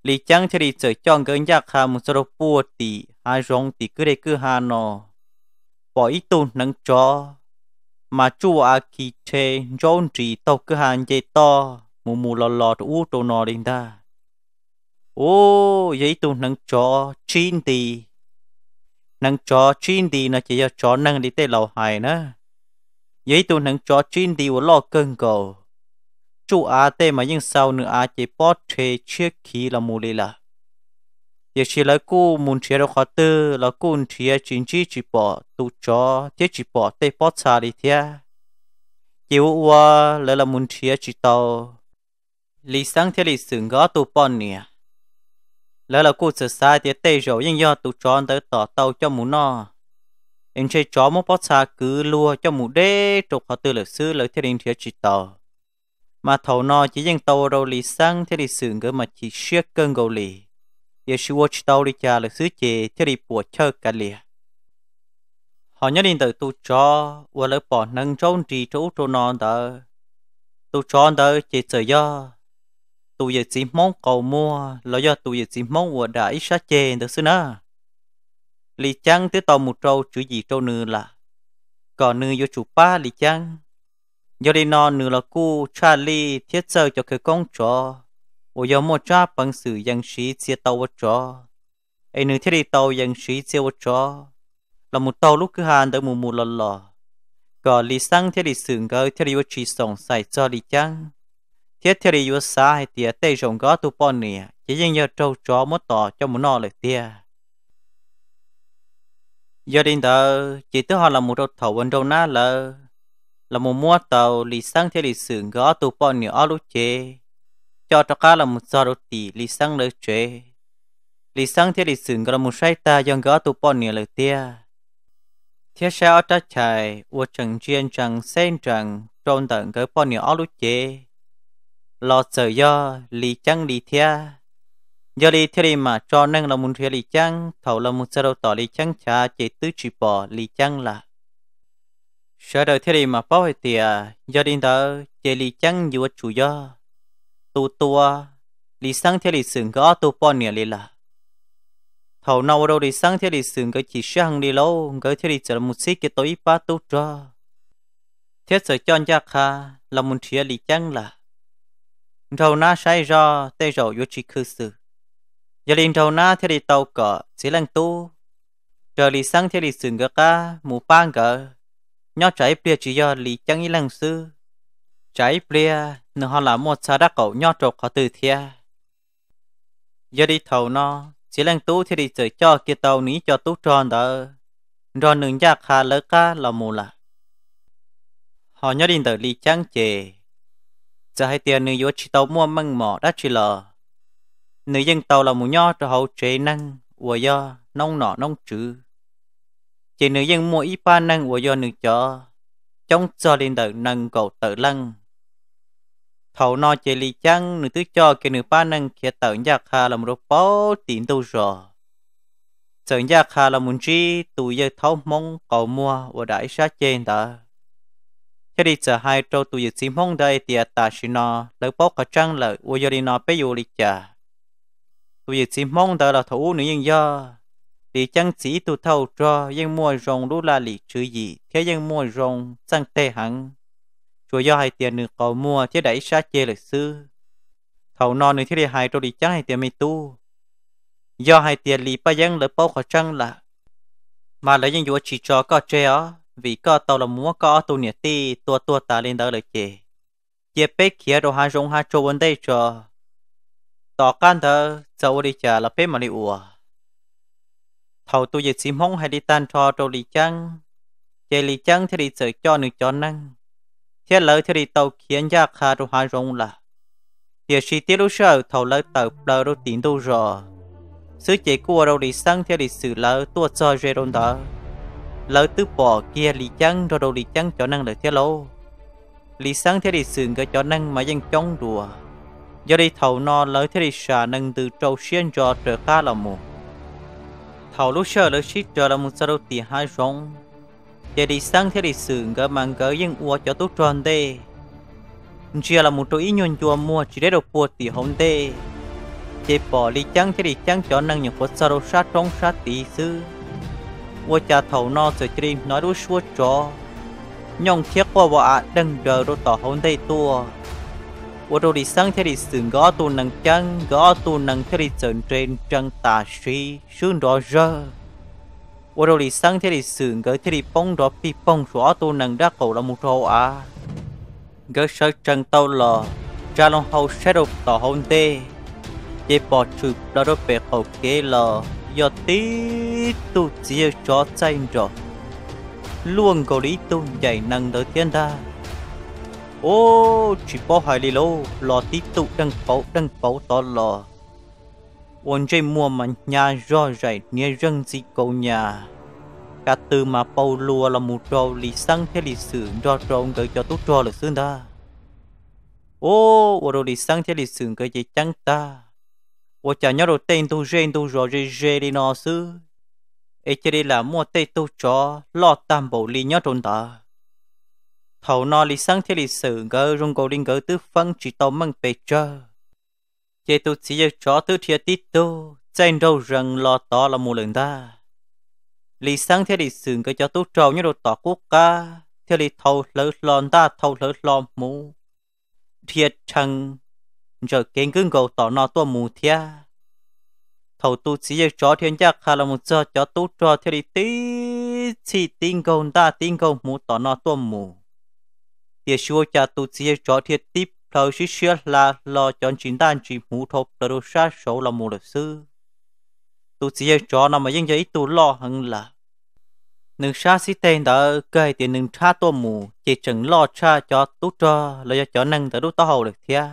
lì chăng chơi sợ cho người nhà hà muốn số phu tỷ hà rong tỷ cứ để cứ hà nọ bỏ ít tu thằng trò mà chua à kỳ chê rong trì tàu cứ hàng dây to mù mù lò lò u trâu nọ đến ta ô vậy tu thằng trò chín tỷ nâng cho chuyên đi nó chỉ cho chó nâng đi tới lầu hài nữa vậy tu nâng cho chuyên đi của lo cơn cầu chú á tê mà nhưng sau nữa á chỉ bó trê chiếc khí là mù lì là giờ chỉ là cú muốn chia đâu khó tư là cú muốn chia chính trị chỉ bỏ tu cho thế chỉ bỏ tê bó xa đi thế chiều qua là là muốn chia chỉ tàu lý sáng thế lý sướng gõ tu bọn nè lỡ là cô sửa sai thì tê rồi nhưng do tụ tròn tới tỏ tàu cho mù nọ anh chơi chó một bót xa cứ lùa cho mù đê trục họ từ lực sư lợi thiên đình thiệt chỉ tàu mà thầu nọ chỉ dành tàu rồi lì xăng thiên đi sướng cơ mà chỉ siết cơn gầu lì giờ sư vô tàu đi cha lực sư chê thiên đi bùa chơ cả lìa họ nhớ đến tới tụ trò và lỡ bỏ nâng trốn trì trú trốn nọ tới tụ tròn tới chỉ sợ do ตัูยสีม้งกอมัวแล้วยอตัูยสีม้งวัวได้ชัดเจนตัวสินะลีจังที่ต่อมุดโตจุยีโตนื้อละก่อนเนื้อโยชูป้าลีจังยอดีนอนื้อละกู้ชาลีเทียดเจอจะเคยก้องจอวัวยอมจ้าปังสื่อยังชีเสียตวัดจอ ไอเนื้อเที่ได้ตวยังชีเสียวจอละมุดโตลูกคือฮานเดอร์มูมูลหล่อก่อนลีสังเที่ไดสื่อเกิเที่ไดวัดชีส่งใส่จอลีจัง thiết thiết đi yếu xa hay tía tây rồng gó tu bọn nè chỉ riêng nhờ trâu chó mất tỏ cho muốn nọ lời tía giờ đến tờ chỉ tức họ là một đầu thầu bên đầu na lờ là một mua tàu lì sang thế lì sưởng gó tu bọn nè ở lúc chế cho cho cá là một giờ đầu tỷ lì sang lời chế lì sang thế lì sưởng gó là một sai ta dòng gó tu bọn nè lời tía thiết sao ta chạy uo chẳng chuyên chẳng sen chẳng trôn tận cái bọn nè ở lúc chế lo sợ do lì chăng lì thia do lì thia đi mà cho nên là muốn thia lì chăng thầu là muốn sao đâu tỏ lì chăng cha chỉ tứ chỉ bỏ lì chăng là sợ đời thia đi mà bao hệ tiề do đi đó chỉ lì chăng dù chủ do tu tua lì sang thia lì sừng có tu bỏ nè lì là thầu nào đâu đi sang thia lì sừng có chỉ sẽ hàng đi lâu cái thia đi chờ một xí cái tối ba tu cho thiết sở cho anh cha là muốn thia lì chăng là trâu na sai ra tê rầu vô chi khư sư giờ liền trâu na theo đi tàu cỡ xí lăng tu trở lì sang theo đi sừng gỡ ca mù pan gỡ nhó trái bia chỉ do lì chẳng ý lăng sư trái bia nó họ là một sa đắc cậu nhó trộn họ từ thia giờ đi thầu nó xí lăng tu theo đi sửa cho kia tàu ní cho tú tròn đó rồi nương giác hà lỡ ca là mù là họ nhớ đi tới lì chẳng chề giờ hai tiền nữ yếu chỉ tàu mua măng mỏ đã chỉ lờ nữ dân tàu là mù nho cho hậu chế năng ủa do nông nọ nông chữ. chỉ nữ dân mua ít ba năng ủa do nữ cho trong cho lên đời nâng cầu tự lăng thầu no chỉ ly chăng nữ tứ cho kẻ nữ ba năng kia tự giặc hà làm một bó tiền đâu rồi sợ giặc hà là muốn chi tụi giờ thâu mong cầu mua và đại sát trên ta cái đi chờ hai trâu tụ dự xìm hông đây thì ta xì nó lỡ bó cả trăng lỡ ua giờ đi nó bây giờ lịch chờ tụ dự xìm hông đó là thủ nữ nhân do thì chẳng chỉ tụ thâu cho yên mua rong đu la lì chữ gì thế yên mua rong sang tê hẳn chùa do hai tiền nữ cầu mua thế đẩy sát chê lịch sư thầu non nữ thế đi hai trâu đi chẳng hai tiền mi tu do hai tiền lì ba dân lỡ bó cả trăng là mà lấy những vụ chỉ cho có chơi á vì có tàu là múa có tu nhiệt ti tua tua ta lên đó lời chị chế bé kia đồ hàng rong hai trâu vấn đề cho tỏ can thở sau đi trả là bé mà đi ủa thầu tu dịch sim hông hay đi tan cho tàu đi chăng chế đi chăng thì đi sợ cho nửa cho năng thế lỡ thì đi tàu khiến gia khá đồ hàng rong là giờ chỉ tiết lúc sau thầu lỡ tàu lỡ đồ tiền đâu rồi sự chế của đâu đi sang thì đi sửa lỡ tua cho rồi đó lỡ tư bỏ kia lì chăng rồi đồ lì chăng cho năng lỡ thế lâu lì sáng thế đi sừng cái cho năng mà dân chống đùa do đi thầu no lỡ thế đi xả năng từ trâu xuyên cho trở khá là mù thầu lúc sợ lỡ xít trở là một sao tì hai rong giờ đi sáng thế đi sừng cái mang cái dân ua cho tốt tròn tê chỉ là một ý nhon chùa mua chỉ để được buộc tì hồng tê chế bỏ lì chăng thế đi chăng cho năng những phút sao sát trong sát tì xưa vô cha thầu no sửa chìm nói đu xua cho nhông thiết qua vợ đừng đờ đu tỏ hôn đây tua vô đu đi sáng thế đi sừng gõ tu nâng chân gõ tu nâng thế đi sừng trên chân tà suy xuống đó giờ, vô đu đi sáng thế đi sừng gỡ thế đi bông đó pi bông rõ tu nâng đá cầu là một rô à gỡ sợ chân tàu lò cha long hậu sẽ đục tỏ hôn đây, để bỏ chụp đó đốt bể khẩu kế lò giờ tí tu chia cho tranh rồi luôn cầu lý tu dạy năng tới thiên đa ô chỉ bỏ hai lì lô lò tí tu đang bảo đang bảo to lò ôn chơi mua mà nhà do dạy nhé dân gì cầu nhà cả từ mà bao lùa là một trò lý sang thế lý sử do tròn gửi cho tốt trò là xương ta ô ô đồ lý sang thế lý sử gửi cho trắng ta 我讲要等都人都热热热的那事，而且的啦，莫等都着老担保里要中的。头脑里 sáng thế lịch sử gỡ rung cầu linh gỡ tứ phân chỉ tàu măng bề trơ. Chế tu chỉ dạy chó tứ thịa tí trên đâu rừng lò tỏ là mù lần ta. Lý sáng thế lịch sử gỡ cho tu trâu như đồ tỏ quốc ca, thế lý thâu lỡ lòn ta thâu lỡ lò mù. Thiệt chăng? giờ kiến cưng cầu tỏ nó tua mù thia thầu tu chỉ cho chó thiên gia khá là một giờ chó tu cho theo đi tí chỉ tin cầu ta tin cầu mù tỏ nó tua mù thì xua cha tu chỉ cho chó thiên tiếp thầu sĩ xưa là lo chọn chính đàn chỉ mù thộp là đồ sát số là mù luật sư tu chỉ cho nó mà dân giấy tu lo hơn là nương xa xí tên đã cây tiền nương cha tua mù chỉ chừng lo cha cho tu cho là cho năng đã đút tao hầu được thia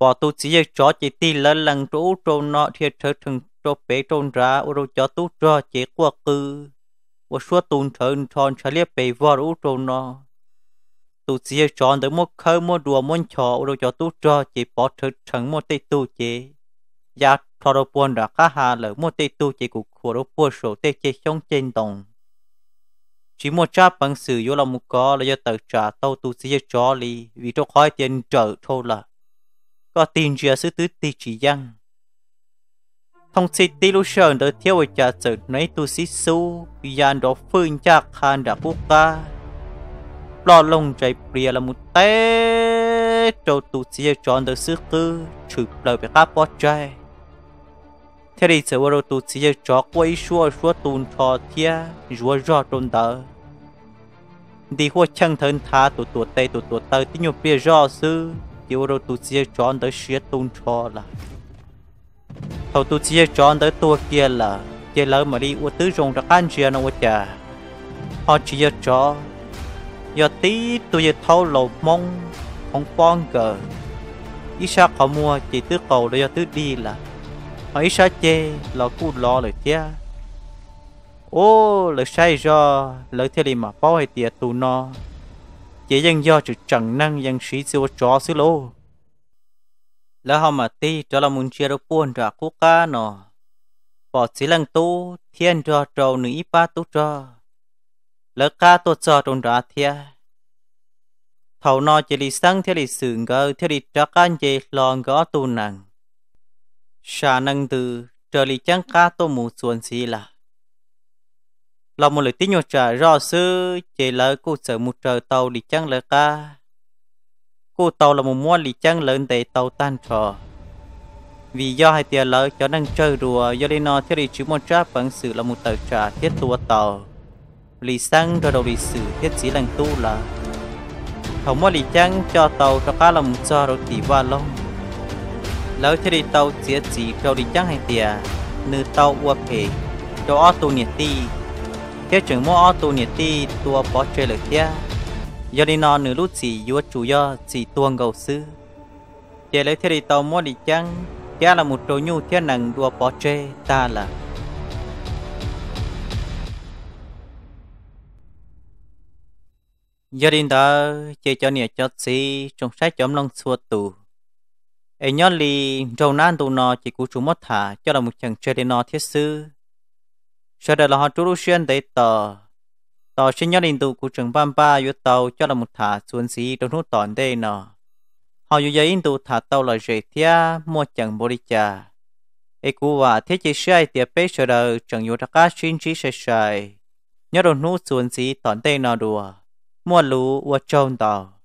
bỏ tu chỉ giờ cho chỉ ti lần lần chỗ trôn nọ thì thơ thằng cho bé trôn ra ô đâu cho tu cho chỉ qua cứ ô suốt tuần thường tròn trả liếp bé vò ô trôn nọ tu chỉ giờ tròn tới một khơi một đùa một chó ô đâu cho tu cho chỉ bỏ thơ thằng một tê tu chỉ giá thọ đâu buồn đã khá hà lỡ một tê tu chỉ cục khổ đâu buồn số tê chỉ trong trên đồng chỉ một cha bằng sự vô lòng một có là do tự trả tàu tu sĩ cho lý vì cho khói tiền trợ thôi là có tin chia sự tứ tì chỉ dân. Thông sĩ tì lưu sơn đỡ thiếu ở trả sự nấy tu sĩ su, dàn đó phương chắc khăn đã quốc ca. Lo lông chạy bìa là một tế, trâu tu sĩ chọn đỡ sư cư, trừ lời về các bó trái Thế thì sẽ vào tu sĩ cho quay xua xua tùn cho thia, rùa rò trôn tờ. Đi hoa chân thân tha tu tu tê tu tu tờ tí nhu bia rò sư, tiêu rồi tụi chia chọn tới xuyết tung cho là thầu tụi chia chọn tới tua kia là kia lỡ mà đi uất tứ rồng ra can chia nó uất chả họ chỉ cho giờ tí tụi giờ thâu lầu mong không con cờ ít sao họ mua chỉ tứ cầu để cho đi là họ ít sao chê là cú lo lời kia ô lời sai do lời thế mà bao hay tiệt tụ nó ยยังย่อจุดจังนั่งยังชี้เสียวจอสิโลแล้วเขามาตีจอละมุนเชียร์ป่วนจากกุกาหนอปอดสิลังตู้เทียนจอจอหน่ีป้าตุจอแล้วกาตัวจอตรงดาเทียเท่านอจะลิสังเทลิสึงก็เทลิจักกันเจลองก็ตูนัง ชาหนังตือเจริจังกาตัวมูส่วนสีละ là một lời tiếng nhột trả rõ sư chỉ là cô sở một trời tàu đi chăng là ca cô tàu là một mua lì chăng lớn để tàu tan trò vì do hai tiền lỡ cho năng chơi rùa do nên nó thiết đi chứ một tráp bằng sự là một tờ trả thiết tua tàu lì sang cho đầu bị sử thiết chỉ lành tu là không mua lì chăng cho tàu cho là một cho đầu tỷ ba lông lỡ thiết đi tàu chỉ chỉ cho đi chăng hai tiền nữ tàu uo phê cho ô tu nhiệt ti thế chuyển mua ô tô nhiệt tua bỏ chơi nửa lúc chỉ vua chủ do chỉ tuồng cầu đi tàu mua đi chăng thế là một trò nhu thế nặng đua bỏ ta là giờ đi cho nhiệt cho xí sách chấm long xua tù ấy nhớ li trâu nan tù nọ chỉ cú chú mất thả cho là một chàng chơi thiết sư sau đó là họ chú lưu xuyên để tờ tờ xin nhớ đình tụ của trường ban ba yếu tàu cho là một thả xuân sĩ trong nút tòn đây nọ họ yếu giấy in tụ thả tàu là rể thia mua chẳng bồ đi chà ấy cú và thế chỉ sai tiệp bế sau đó chẳng yếu đặc xin chỉ sai sai nhớ đồ nút xuân sĩ tòn đây nọ đùa mua lũ và trông tàu